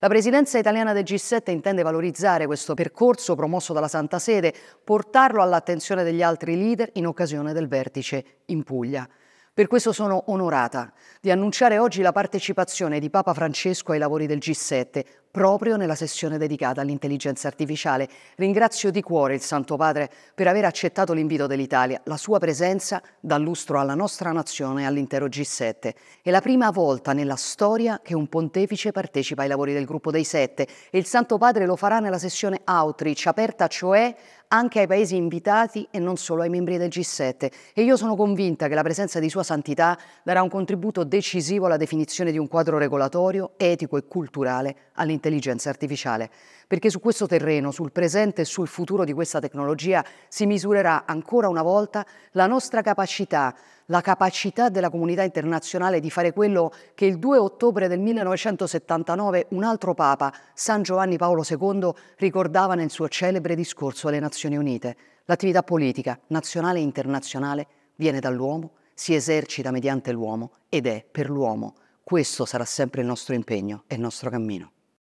La presidenza italiana del G7 intende valorizzare questo percorso promosso dalla Santa Sede, portarlo all'attenzione degli altri leader in occasione del vertice in Puglia. Per questo sono onorata di annunciare oggi la partecipazione di Papa Francesco ai lavori del G7, proprio nella sessione dedicata all'intelligenza artificiale. Ringrazio di cuore il Santo Padre per aver accettato l'invito dell'Italia. La sua presenza dà lustro alla nostra nazione e all'intero G7. È la prima volta nella storia che un pontefice partecipa ai lavori del gruppo dei sette e il Santo Padre lo farà nella sessione outreach, aperta cioè anche ai paesi invitati e non solo ai membri del G7 e io sono convinta che la presenza di Sua Santità darà un contributo decisivo alla definizione di un quadro regolatorio, etico e culturale all'interno dell'intelligenza artificiale, perché su questo terreno, sul presente e sul futuro di questa tecnologia si misurerà ancora una volta la nostra capacità, la capacità della comunità internazionale di fare quello che il 2 ottobre del 1979 un altro Papa, San Giovanni Paolo II, ricordava nel suo celebre discorso alle Nazioni Unite. L'attività politica, nazionale e internazionale, viene dall'uomo, si esercita mediante l'uomo ed è per l'uomo. Questo sarà sempre il nostro impegno e il nostro cammino.